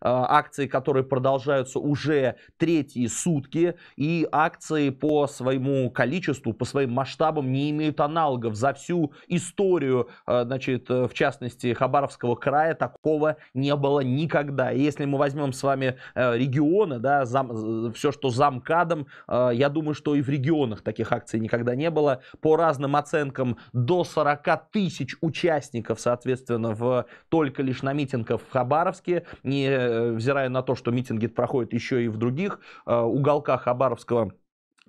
А, акции, которые продолжаются уже третьи сутки, и акции по своему количеству, по своим масштабам не имеют аналогов за всю историю, а, значит, в частности, Хабаровского края такого не было никогда. И если мы возьмем с вами а, регионы, да, зам, все, что за МКАДом, я думаю, что и в регионах таких акций никогда не было. По разным оценкам, до 40 тысяч участников, соответственно, в, только лишь на митингах в Хабаровске, не Э, взирая на то, что митинги проходят еще и в других э, уголках Хабаровского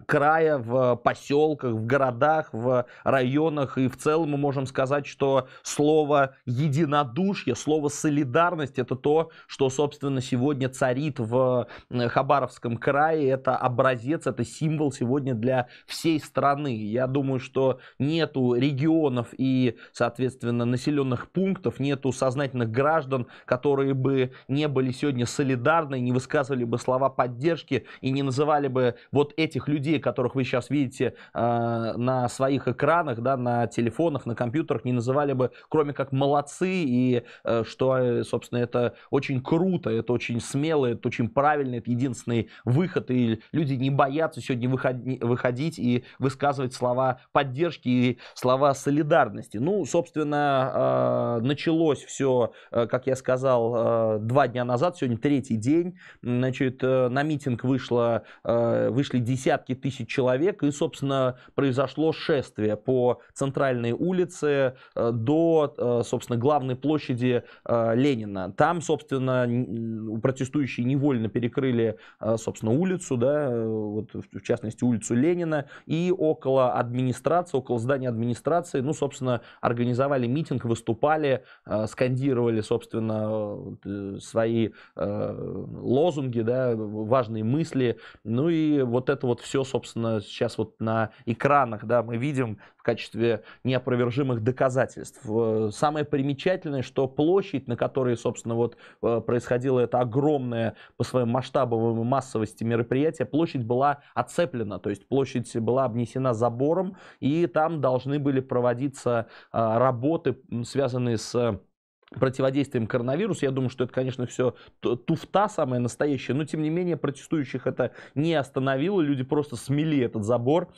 края, в поселках, в городах, в районах. И в целом мы можем сказать, что слово единодушие, слово солидарность это то, что, собственно, сегодня царит в Хабаровском крае. Это образец, это символ сегодня для всей страны. Я думаю, что нету регионов и, соответственно, населенных пунктов, нету сознательных граждан, которые бы не были сегодня солидарны, не высказывали бы слова поддержки и не называли бы вот этих людей людей, которых вы сейчас видите э, на своих экранах, да, на телефонах, на компьютерах, не называли бы, кроме как молодцы, и э, что, э, собственно, это очень круто, это очень смело, это очень правильно, это единственный выход, и люди не боятся сегодня выходи, выходить и высказывать слова поддержки и слова солидарности. Ну, собственно, э, началось все, э, как я сказал, э, два дня назад, сегодня третий день, значит, э, на митинг вышло, э, вышли десятки тысяч человек, и, собственно, произошло шествие по центральной улице э, до, э, собственно, главной площади э, Ленина. Там, собственно, протестующие невольно перекрыли, собственно, улицу, да, вот, в частности, улицу Ленина, и около администрации, около здания администрации, ну, собственно, организовали митинг, выступали, скандировали, собственно, свои лозунги, да, важные мысли, ну и вот это вот все все, собственно, сейчас вот на экранах, да, мы видим в качестве неопровержимых доказательств. Э, самое примечательное, что площадь, на которой, собственно, вот э, происходило это огромное по своим масштабам и массовости мероприятие, площадь была оцеплена, то есть площадь была обнесена забором, и там должны были проводиться э, работы, связанные с противодействием коронавирусу. Я думаю, что это, конечно, все туфта самая настоящая, но тем не менее протестующих это не остановило, люди просто смели этот забор.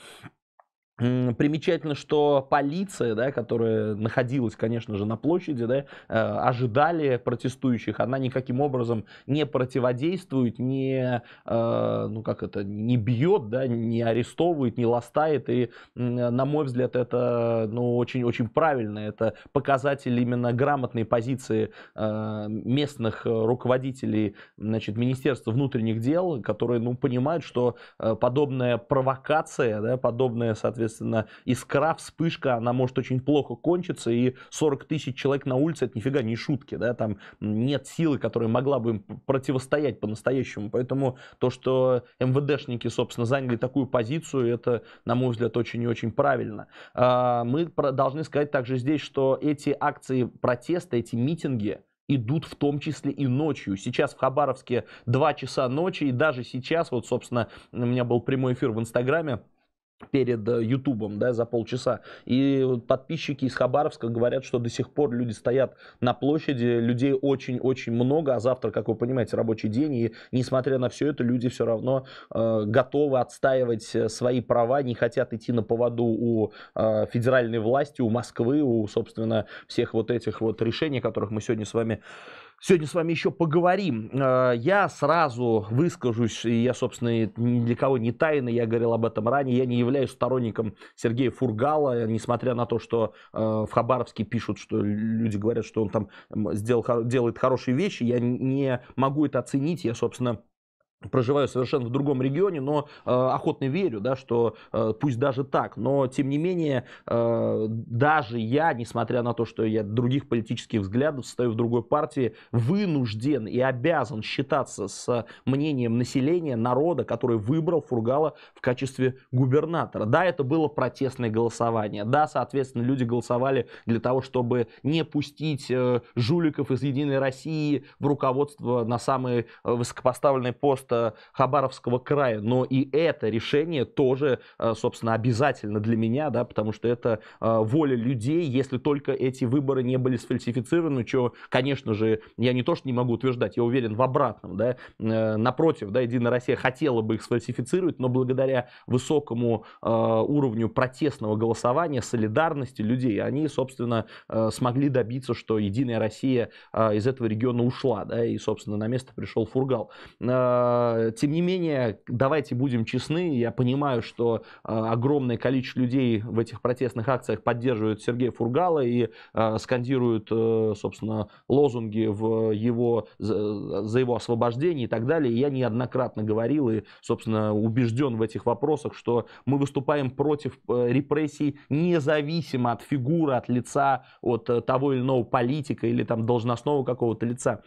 Примечательно, что полиция, да, которая находилась, конечно же, на площади, да, э, ожидали протестующих. Она никаким образом не противодействует, не, э, ну как это, не бьет, да, не арестовывает, не ластает. И, на мой взгляд, это ну, очень-очень правильно. Это показатель именно грамотной позиции э, местных руководителей значит, Министерства внутренних дел, которые ну, понимают, что подобная провокация, да, подобная, соответственно, соответственно, искра, вспышка, она может очень плохо кончиться, и 40 тысяч человек на улице, это нифига не шутки, да, там нет силы, которая могла бы им противостоять по-настоящему, поэтому то, что МВДшники, собственно, заняли такую позицию, это, на мой взгляд, очень и очень правильно. А, мы должны сказать также здесь, что эти акции протеста, эти митинги, идут в том числе и ночью. Сейчас в Хабаровске 2 часа ночи, и даже сейчас, вот, собственно, у меня был прямой эфир в Инстаграме, перед э, Ютубом, да, за полчаса. И подписчики из Хабаровска говорят, что до сих пор люди стоят на площади, людей очень-очень много, а завтра, как вы понимаете, рабочий день, и несмотря на все это, люди все равно э, готовы отстаивать э, свои права, не хотят идти на поводу у э, федеральной власти, у Москвы, у, собственно, всех вот этих вот решений, которых мы сегодня с вами Сегодня с вами еще поговорим. Э, я сразу выскажусь, и я, собственно, ни для кого не тайна, я говорил об этом ранее, я не являюсь сторонником Сергея Фургала, э, несмотря на то, что э, в Хабаровске пишут, что люди говорят, что он там сделал, делает хорошие вещи, я не могу это оценить, я, собственно, проживаю совершенно в другом регионе, но э, охотно верю, да, что э, пусть даже так, но тем не менее э, даже я, несмотря на то, что я других политических взглядов стою в другой партии, вынужден и обязан считаться с мнением населения, народа, который выбрал Фургала в качестве губернатора. Да, это было протестное голосование, да, соответственно, люди голосовали для того, чтобы не пустить э, жуликов из Единой России в руководство на самый э, высокопоставленный пост просто Хабаровского края. Но и это решение тоже, э, собственно, обязательно для меня, да, потому что это э, воля людей, если только эти выборы не были сфальсифицированы, что, конечно же, я не то что не могу утверждать, я уверен в обратном, да, э, напротив, да, Единая Россия хотела бы их сфальсифицировать, но благодаря высокому уровню протестного голосования, солидарности людей, они, собственно, смогли добиться, что Единая Россия из этого региона ушла, да, и, собственно, на место пришел Фургал. А, тем не менее, давайте будем честны. Я понимаю, что а, огромное количество людей в этих протестных акциях поддерживают Сергея Фургала и а, скандируют, э, собственно, лозунги в его, за его освобождение и так далее. Я неоднократно говорил и, собственно, убежден в этих вопросах, что мы выступаем против э, репрессий независимо от фигуры, от лица, от э, того или иного политика или там должностного какого-то лица.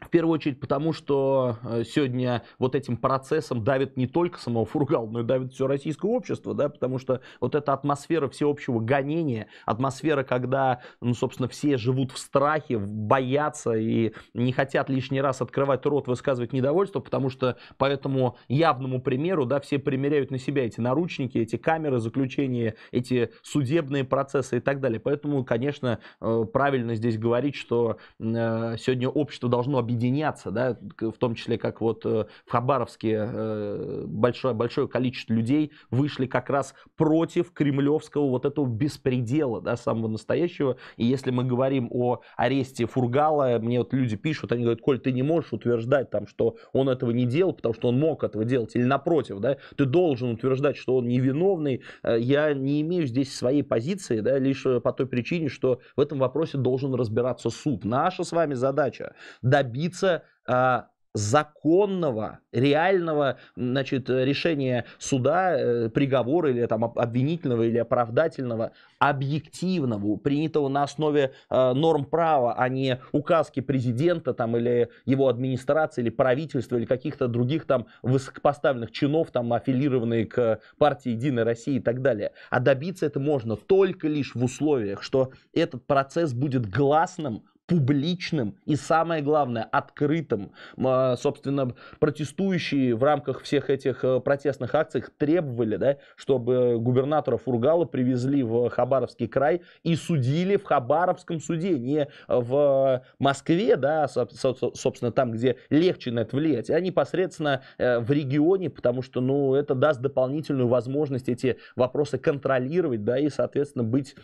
В первую очередь потому, что э, сегодня вот этим процессом давит не только самого Фургал, но и давит все российское общество, да, потому что вот эта атмосфера всеобщего гонения, атмосфера, когда, ну, собственно, все живут в страхе, боятся и не хотят лишний раз открывать рот, высказывать недовольство, потому что по этому явному примеру, да, все примеряют на себя эти наручники, эти камеры заключения, эти судебные процессы и так далее. Поэтому, конечно, э, правильно здесь говорить, что э, сегодня общество должно объединиться объединяться, да, в том числе как вот э, в Хабаровске э, большое, большое количество людей вышли как раз против кремлевского вот этого беспредела, да, самого настоящего. И если мы говорим о аресте Фургала, мне вот люди пишут, они говорят, Коль, ты не можешь утверждать там, что он этого не делал, потому что он мог этого делать, или напротив, да, ты должен утверждать, что он невиновный. Э, я не имею здесь своей позиции, да, лишь по той причине, что в этом вопросе должен разбираться суд. Наша с вами задача добиться добиться а, законного, реального значит, решения суда, э, приговора или там, обвинительного или оправдательного, объективного, принятого на основе э, норм права, а не указки президента там, или его администрации, или правительства, или каких-то других там высокопоставленных чинов, там, аффилированные к партии «Единой России» и так далее. А добиться это можно только лишь в условиях, что этот процесс будет гласным, публичным и, самое главное, открытым. А, собственно, протестующие в рамках всех этих э, протестных акций требовали, да, чтобы губернатора Фургала привезли в Хабаровский край и судили в Хабаровском суде, не в Москве, да, а, собственно, там, где легче на это влиять, а непосредственно э, в регионе, потому что, ну, это даст дополнительную возможность эти вопросы контролировать, да, и, соответственно, быть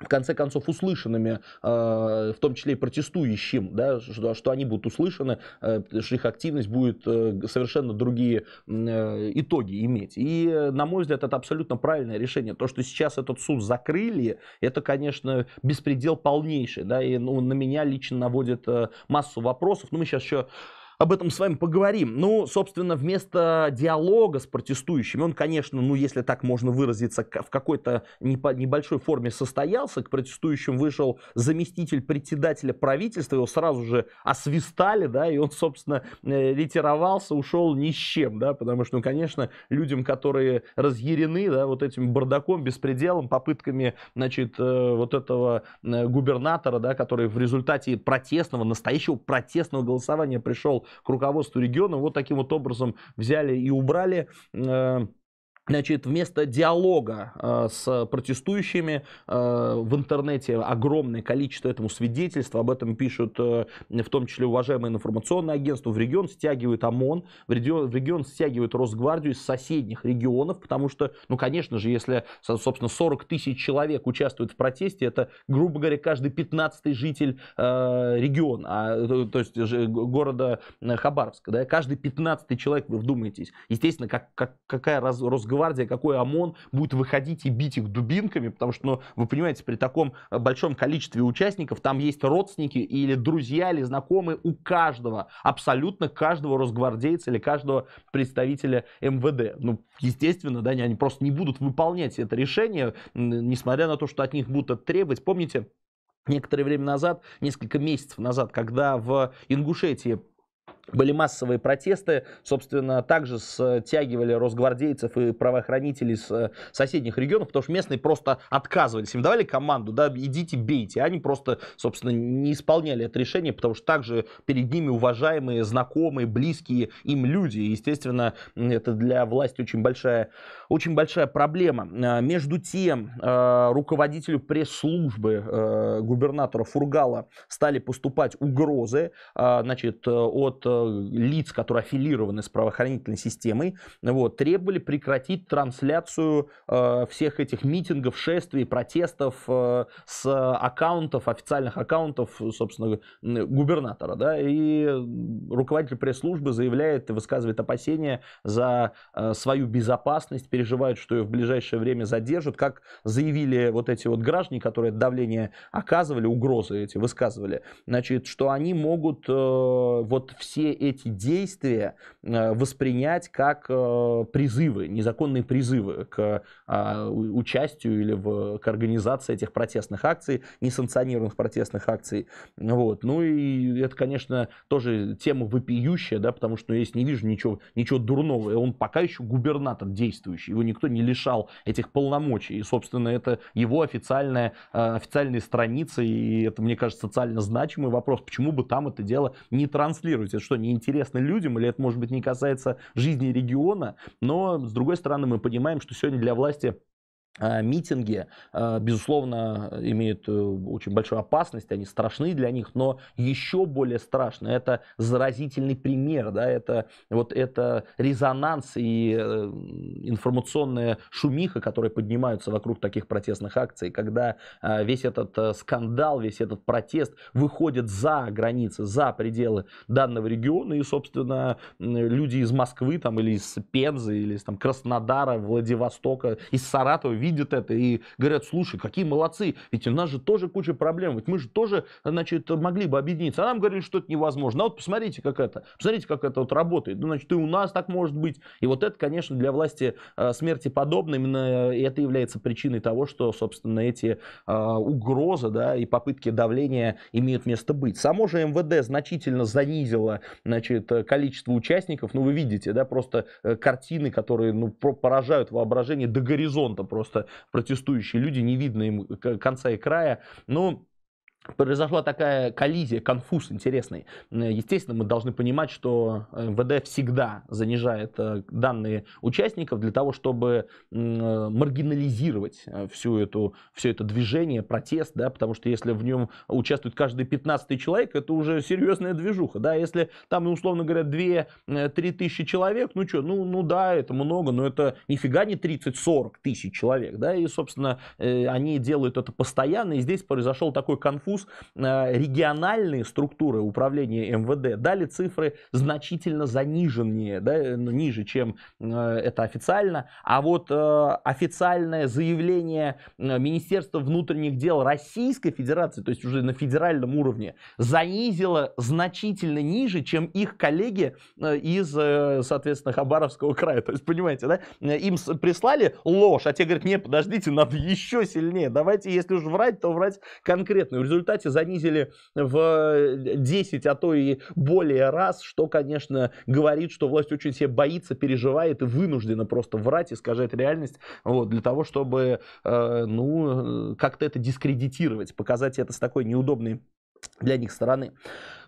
в конце концов услышанными, э, в том числе и протестующим, да, что, что они будут услышаны, э, что их активность будет э, совершенно другие итоги иметь. И, на мой взгляд, это абсолютно правильное решение. То, что сейчас этот суд закрыли, это, конечно, беспредел полнейший. Да, и ну, на меня лично наводит массу вопросов. Но ну, мы сейчас еще об этом с вами поговорим. Ну, собственно, вместо диалога с протестующими, он, конечно, ну, если так можно выразиться, в какой-то небольшой форме состоялся. К протестующим вышел заместитель председателя правительства, его сразу же освистали, да, и он, собственно, э, ретировался, ушел ни с чем, да, потому что, ну, конечно, людям, которые разъярены, да, вот этим бардаком, беспределом, попытками, значит, э, вот этого э, губернатора, да, который в результате протестного, настоящего протестного голосования пришел к руководству региона. Вот таким вот образом взяли и убрали. Э, Значит, вместо диалога э, с протестующими э, в интернете огромное количество этому свидетельств, об этом пишут э, в том числе уважаемые информационные агентства, в регион стягивают ОМОН, в регион, в регион стягивают Росгвардию из соседних регионов, потому что, ну, конечно же, если, собственно, 40 тысяч человек участвуют в протесте, это, грубо говоря, каждый 15-й житель э, региона, а, э, то есть города э, Хабаровска, да, каждый 15-й человек, вы вдумайтесь, естественно, как, как, какая раз, Росгвардия Росгвардия, какой ОМОН будет выходить и бить их дубинками, потому что, ну, вы понимаете, при таком э, большом количестве участников там есть родственники или друзья или знакомые у каждого, абсолютно каждого росгвардейца или каждого представителя МВД. Ну, естественно, да, они просто не будут выполнять это решение, несмотря на то, что от них будут это требовать. Помните, некоторое время назад, несколько месяцев назад, когда в Ингушетии были массовые протесты, собственно, также стягивали росгвардейцев и правоохранителей с э, соседних регионов, потому что местные просто отказывались, им давали команду, да, идите бейте, они просто, собственно, не исполняли это решение, потому что также перед ними уважаемые, знакомые, близкие им люди, естественно, это для власти очень большая, очень большая проблема. Э, между тем, э, руководителю пресс-службы губернатора Фургала стали поступать угрозы, значит, от от э, лиц, которые аффилированы с правоохранительной системой, вот, требовали прекратить трансляцию э, всех этих митингов, шествий, протестов э, с аккаунтов, официальных аккаунтов, собственно, губернатора. Да, и руководитель пресс-службы заявляет и высказывает опасения за свою безопасность, переживает, что ее в ближайшее время задержат. Как заявили вот эти вот граждане, которые давление оказывали, угрозы эти высказывали, значит, что они могут вот все эти действия э, воспринять как э, призывы, незаконные призывы к э, участию или в, к организации этих протестных акций, несанкционированных протестных акций. Вот. Ну и это, конечно, тоже тема вопиющая, да, потому что я не вижу ничего, ничего дурного. и Он пока еще губернатор действующий, его никто не лишал этих полномочий. И, собственно, это его официальная, официальные страницы, и это, мне кажется, социально значимый вопрос, почему бы там это дело не транслировать рассматривать. Это что, неинтересно людям или это, может быть, не касается жизни региона? Но, с другой стороны, мы понимаем, что сегодня для власти а, митинги, а, безусловно, имеют э, очень большую опасность, они страшны для них, но еще более страшно, это заразительный пример, да, это вот это резонанс и э, информационная шумиха, которые поднимаются вокруг таких протестных акций, когда а, весь этот э, скандал, весь этот протест выходит за границы, за пределы данного региона, и, собственно, люди из Москвы там, или из Пензы, или из там, Краснодара, Владивостока, из Саратова видят видят это и говорят, слушай, какие молодцы, ведь у нас же тоже куча проблем, ведь мы же тоже, значит, могли бы объединиться. А нам говорили, что это невозможно. А вот посмотрите, как это, посмотрите, как это вот работает. Ну, значит, и у нас так может быть. И вот это, конечно, для власти э, смерти подобно. Именно э, это является причиной того, что, собственно, эти э, угрозы да, и попытки давления имеют место быть. Само же МВД значительно занизило значит, количество участников. Ну, вы видите, да, просто картины, которые ну, поражают воображение до горизонта просто просто протестующие люди, не видно им конца и края. Но произошла такая коллизия, конфуз интересный. Естественно, мы должны понимать, что МВД э, всегда занижает э, данные участников для того, чтобы э, маргинализировать всю эту, все это движение, протест, да, потому что если в нем участвует каждый 15 человек, это уже серьезная движуха, да, если там, условно говоря, 2-3 тысячи человек, ну что, ну, ну да, это много, но это нифига не 30-40 тысяч человек, да, и, собственно, они делают это постоянно, и здесь произошел такой конфуз, вкус, э, региональные структуры управления МВД дали цифры значительно заниженнее, да, э, ну, ниже, чем э, это официально. А вот официальное заявление Министерства внутренних дел Российской Федерации, то есть уже на федеральном уровне, занизило значительно ниже, чем их коллеги из, соответственно, Хабаровского края. То есть, понимаете, да, им прислали ложь, а те говорят, не, подождите, надо еще сильнее, давайте, если уж врать, то врать конкретно результате занизили в 10, э, а то и более раз, что, конечно, говорит, что власть очень себя боится, переживает и вынуждена просто врать, искажать реальность, вот, для того, чтобы, э, ну, э, как-то это дискредитировать, показать это с такой неудобной для них стороны.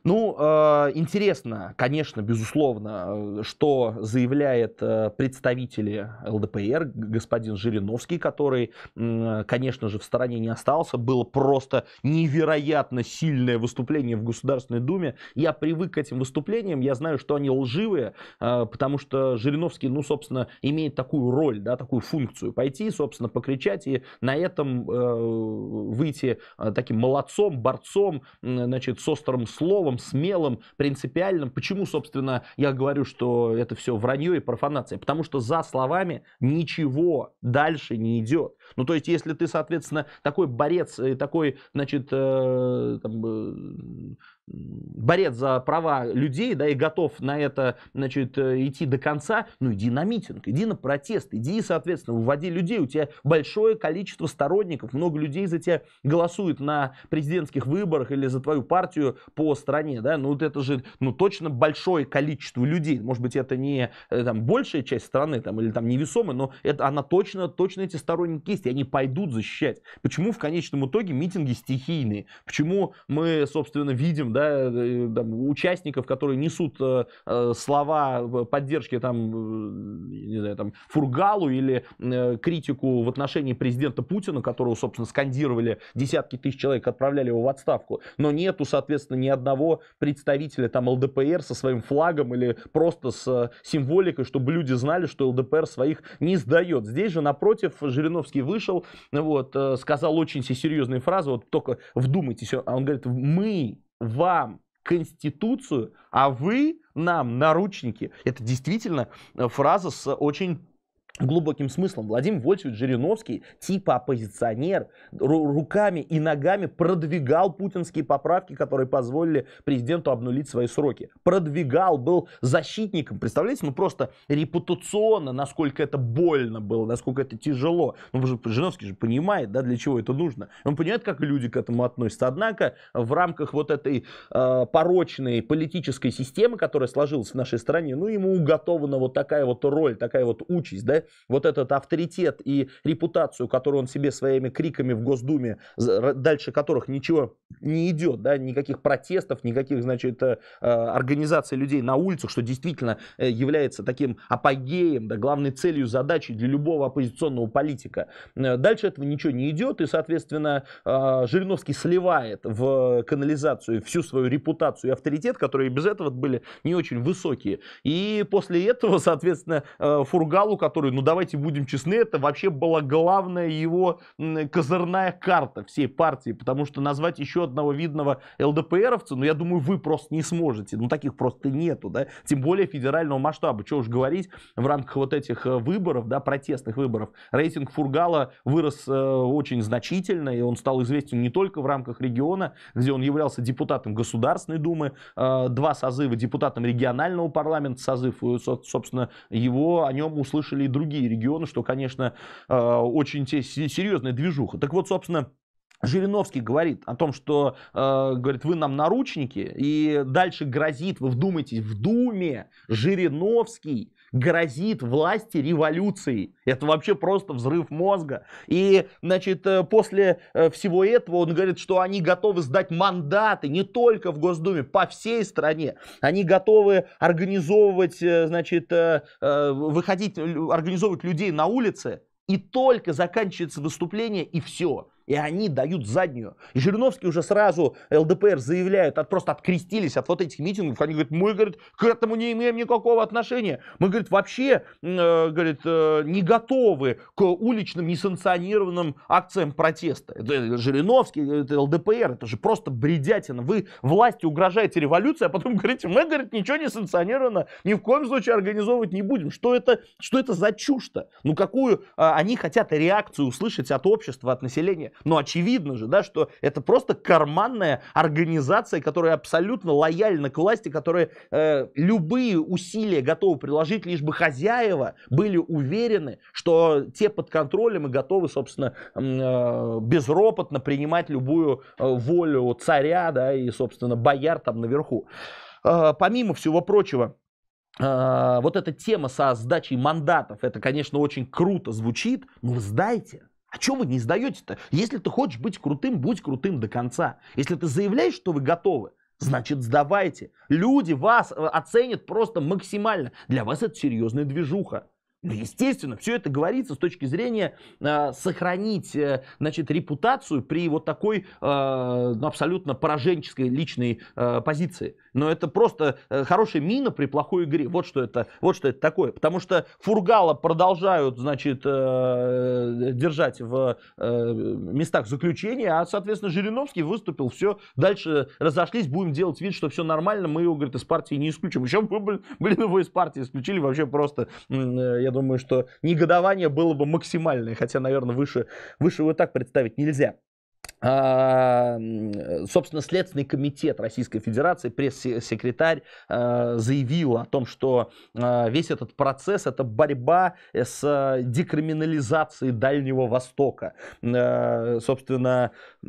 Ну, э, интересно, конечно, безусловно, э, что заявляет э, представители ЛДПР, господин Жириновский, который, конечно же, в стороне не остался. Было просто невероятно сильное выступление в Государственной Думе. Я привык к этим выступлениям, я знаю, что они лживые, потому что Жириновский, ну, собственно, имеет такую роль, да, такую функцию. Пойти, собственно, покричать и на этом выйти таким молодцом, борцом, Э, значит, с острым словом, смелым, принципиальным. Почему, собственно, я говорю, что это все вранье и профанация? Потому что за словами ничего дальше не идет. Ну, то есть, если ты, соответственно, такой борец, такой, значит, э, там, э, борец за права людей, да, и готов на это, значит, э, идти до конца, ну, иди на митинг, иди на протест, иди, соответственно, уводи людей, у тебя большое количество сторонников, много людей за тебя голосуют на президентских выборах или за твою партию по стране, да, ну, вот это же, ну, точно большое количество людей, может быть, это не, э, там, большая часть страны, там, или там невесомая, но это, она точно, точно эти сторонники есть, и они пойдут защищать. Почему в конечном итоге митинги стихийные? Почему мы, собственно, видим, да, да, э, там, участников, которые несут э, э, слова поддержки там, не знаю, там, Фургалу или критику в отношении президента Путина, которого, собственно, скандировали десятки тысяч человек, отправляли его в отставку, но нету, соответственно, ни одного представителя там ЛДПР со своим флагом или просто с символикой, чтобы люди знали, что ЛДПР своих не сдает. Здесь же, напротив, Жириновский вышел, вот, сказал очень серьезные фразы, вот только вдумайтесь, он говорит, мы вам Конституцию, а вы нам наручники. Это действительно э, фраза с очень глубоким смыслом. Владимир Вольфович Жириновский, типа оппозиционер, руками и ногами продвигал путинские поправки, которые позволили президенту обнулить свои сроки. Продвигал, был защитником. Представляете, ну просто репутационно, насколько это больно было, насколько это тяжело. Ну, Жириновский же понимает, да, для чего это нужно. Он понимает, как люди к этому относятся. Однако в рамках вот этой э, порочной политической системы, которая сложилась в нашей стране, ну ему уготована вот такая вот роль, такая вот участь, да, вот этот авторитет и репутацию, которую он себе своими криками в Госдуме, дальше которых ничего не идет, да, никаких протестов, никаких, значит, э, э, организаций людей на улицах, что действительно э, является таким апогеем, да, главной целью, задачей для любого оппозиционного политика. Дальше этого ничего не идет, и, соответственно, Жириновский сливает в канализацию всю свою репутацию и авторитет, которые без этого были не очень высокие. И после этого, соответственно, Фургалу, который который, ну давайте будем честны, это вообще была главная его козырная карта всей партии, потому что назвать еще одного видного ЛДПРовца, ну я думаю, вы просто не сможете, ну таких просто нету, да, тем более федерального масштаба, что уж говорить, в рамках вот этих э, выборов, да, протестных выборов, рейтинг Фургала вырос э, очень значительно, и он стал известен не только в рамках региона, где он являлся депутатом Государственной Думы, э, два созыва депутатом регионального парламента, созыв, э, собственно, его, о нем услышали и другие другие регионы, что, конечно, э, очень серьезная движуха. Так вот, собственно, Жириновский говорит о том, что э, говорит, вы нам наручники, и дальше грозит, вы вдумайтесь, в Думе Жириновский грозит власти революцией. Это вообще просто взрыв мозга. И, значит, э, после э, всего этого он говорит, что они готовы сдать мандаты не только в Госдуме, по всей стране. Они готовы организовывать, э, значит, выходить, организовывать людей на улице, и только заканчивается выступление, и все. И они дают заднюю. И Жириновский уже сразу ЛДПР заявляют, от, просто открестились от вот этих митингов. Они говорят, мы говорит, к этому не имеем никакого отношения. Мы говорит, вообще э, говорит, э, не готовы к уличным несанкционированным акциям протеста. Это Жириновский, это ЛДПР, это же просто бредятина. Вы власти угрожаете революции, а потом говорите, мы говорит, ничего не санкционировано, ни в коем случае организовывать не будем. Что это, что это за чушь-то? Ну какую э, они хотят реакцию услышать от общества, от населения? Но очевидно же, да, что это просто карманная организация, которая абсолютно лояльна к власти, которая э, любые усилия готовы приложить, лишь бы хозяева были уверены, что те под контролем и готовы, собственно, э, безропотно принимать любую э, волю царя, да, и, собственно, бояр там наверху. Э, помимо всего прочего, э, вот эта тема со сдачей мандатов, это, конечно, очень круто звучит, но сдайте. А что вы не сдаете-то? Если ты хочешь быть крутым, будь крутым до конца. Если ты заявляешь, что вы готовы, значит сдавайте. Люди вас э, оценят просто максимально. Для вас это серьезная движуха. Ну, естественно, все это говорится с точки зрения э, сохранить, э, значит, репутацию при вот такой э, абсолютно пораженческой личной э, позиции. Но это просто э, хорошая мина при плохой игре. Вот что это, вот что это такое. Потому что Фургала продолжают, значит, э, держать в э, местах заключения, а, соответственно, Жириновский выступил, все, дальше разошлись, будем делать вид, что все нормально, мы его, говорит, из партии не исключим. Еще мы, блин, его из партии исключили вообще просто, э, я думаю, что негодование было бы максимальное, хотя, наверное, выше, выше его так представить нельзя. А, э, собственно, Следственный комитет Российской Федерации, пресс-секретарь а, заявил о том, что а, весь этот процесс – это борьба э, с декриминализацией Дальнего Востока. Собственно, э,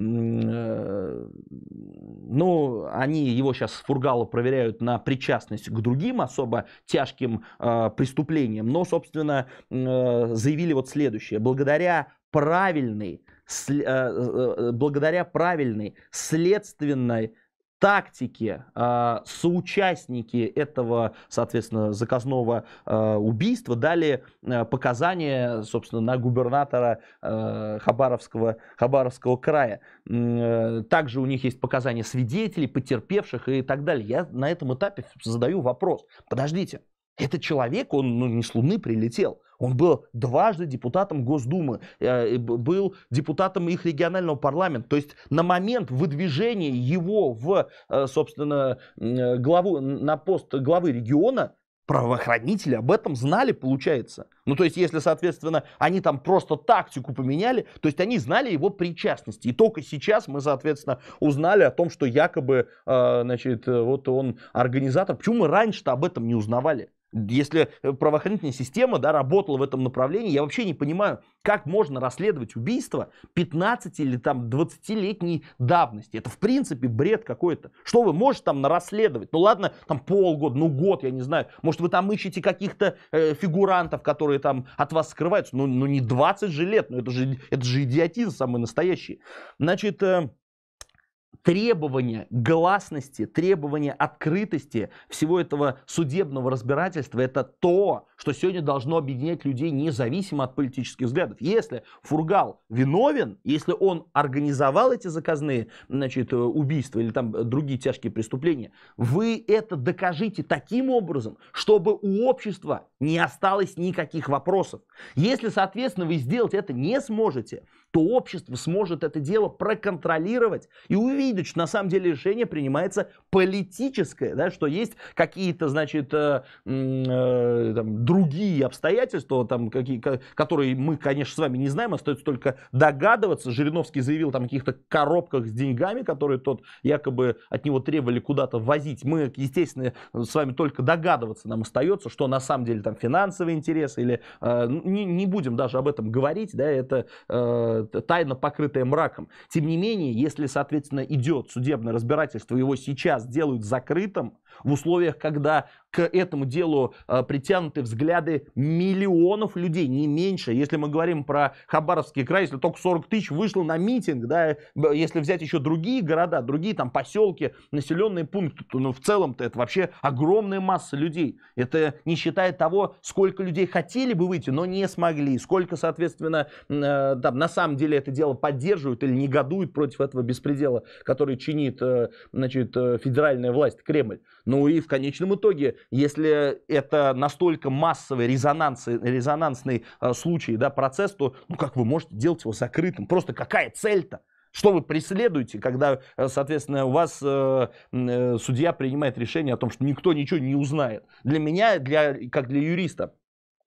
ну, они его сейчас с Фургала проверяют на причастность к другим особо тяжким преступлениям, но, собственно, заявили вот следующее. Благодаря правильной Э, э, благодаря правильной следственной тактике а, соучастники этого, соответственно, заказного а, убийства дали э, показания, собственно, на губернатора Хабаровского, Хабаровского края. Также у них есть показания свидетелей, потерпевших и так далее. Я на этом этапе задаю вопрос. Подождите, этот человек, он ну, не с Луны прилетел. Он был дважды депутатом Госдумы, э, был депутатом их регионального парламента. То есть на момент выдвижения его в, э, собственно, э, главу, на пост главы региона правоохранители об этом знали, получается. Ну, то есть, если, соответственно, они там просто тактику поменяли, то есть они знали его причастности. И только сейчас мы, соответственно, узнали о том, что якобы, значит, вот он организатор. Почему мы раньше-то об этом не узнавали? Если э, правоохранительная система да, работала в этом направлении, я вообще не понимаю, как можно расследовать убийство 15 или там 20-летней давности. Это в принципе бред какой-то. Что вы можете там расследовать? Ну ладно, там полгода, ну год, я не знаю. Может вы там ищете каких-то э, фигурантов, которые там от вас скрываются. Ну, ну не 20 же лет, ну это же, это же идиотизм самый настоящий. Значит... Э, требование гласности, требование открытости всего этого судебного разбирательства, это то, что сегодня должно объединять людей независимо от политических взглядов. Если Фургал виновен, если он организовал эти заказные значит, э, убийства или там другие тяжкие преступления, вы это докажите таким образом, чтобы у общества не осталось никаких вопросов. Если, соответственно, вы сделать это не сможете, то общество сможет это дело проконтролировать и увидеть, что на самом деле решение принимается политическое, да, что есть какие-то, значит, э, э, там, другие обстоятельства, там, какие, которые мы, конечно, с вами не знаем, остается только догадываться. Жириновский заявил там о каких-то коробках с деньгами, которые тот якобы от него требовали куда-то возить. Мы, естественно, с вами только догадываться нам остается, что на самом деле там финансовые интересы или э, ну, не, не будем даже об этом говорить, да, это э, Э, тайна, покрытая мраком. Тем не менее, если, соответственно, идет судебное разбирательство, его сейчас делают закрытым, в условиях, когда к этому делу э, притянуты взгляды миллионов людей, не меньше. Если мы говорим про Хабаровский край, если только 40 тысяч вышло на митинг, да, если взять еще другие города, другие там поселки, населенные пункты, то ну, в целом-то это вообще огромная масса людей. Это не считая того, сколько людей хотели бы выйти, но не смогли, сколько, соответственно, э, там, на самом деле это дело поддерживают или негодуют против этого беспредела, который чинит э, значит, э, федеральная власть, Кремль. Ну и в конечном итоге, если это настолько массовый резонанс, резонансный э, случай, да, процесс, то ну как вы можете делать его закрытым? Просто какая цель-то? Что вы преследуете, когда, э, соответственно, у вас э, э, судья принимает решение о том, что никто ничего не узнает? Для меня, для, как для юриста,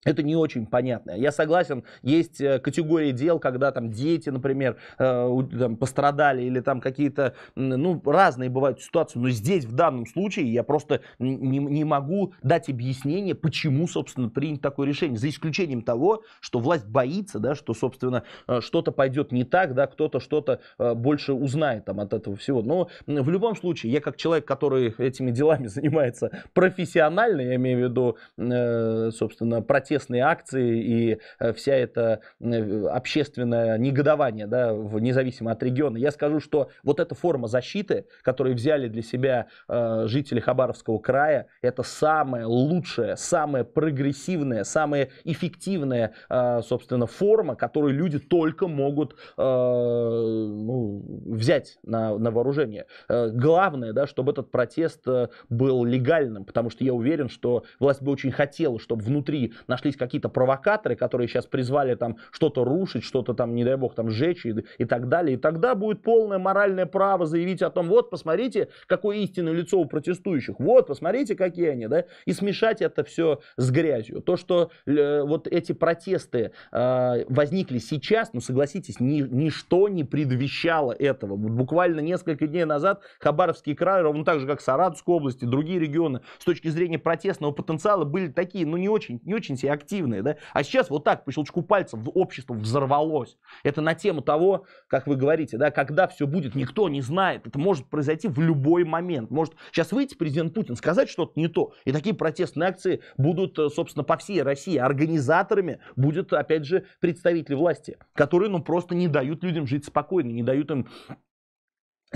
это не очень понятно. Я согласен, есть э, категории дел, когда там дети, например, э, там, пострадали или там какие-то, ну, разные бывают ситуации. Но здесь, в данном случае, я просто не, не могу дать объяснение, почему, собственно, принято такое решение. За исключением того, что власть боится, да, что, собственно, э, что-то пойдет не так, да, кто-то что-то э, больше узнает там от этого всего. Но в любом случае, я как человек, который этими делами занимается профессионально, я имею в виду, э, собственно, протест протестные акции и э, вся это э, общественное негодование, да, независимо от региона. Я скажу, что вот эта форма защиты, которую взяли для себя э, жители Хабаровского края, это самая лучшая, самая прогрессивная, самая эффективная, собственно, форма, которую люди только могут ну, взять на, на вооружение. Главное, да, чтобы этот протест был легальным, потому что я уверен, что власть бы очень хотела, чтобы внутри на нашлись какие-то провокаторы, которые сейчас призвали там что-то рушить, что-то там, не дай бог, там сжечь и, и так далее. И тогда будет полное моральное право заявить о том, вот, посмотрите, какое истинное лицо у протестующих, вот, посмотрите, какие они, да, и смешать это все с грязью. То, что э, вот эти протесты э, возникли сейчас, ну, согласитесь, ни, ничто не предвещало этого. буквально несколько дней назад Хабаровский край, ровно так же, как Саратовская область и другие регионы, с точки зрения протестного потенциала были такие, ну, не очень, не очень все активные, да? А сейчас вот так по щелчку пальцев общество взорвалось. Это на тему того, как вы говорите, да, когда все будет, никто не знает. Это может произойти в любой момент. Может сейчас выйти президент Путин, сказать что-то не то, и такие протестные акции будут, э, собственно, по всей России. Организаторами будет, опять же, представители власти, которые, ну, просто не дают людям жить спокойно, не дают им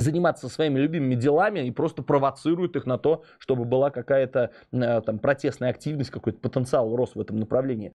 заниматься своими любимыми делами и просто провоцирует их на то, чтобы была какая-то э, там протестная активность, какой-то потенциал рос в этом направлении.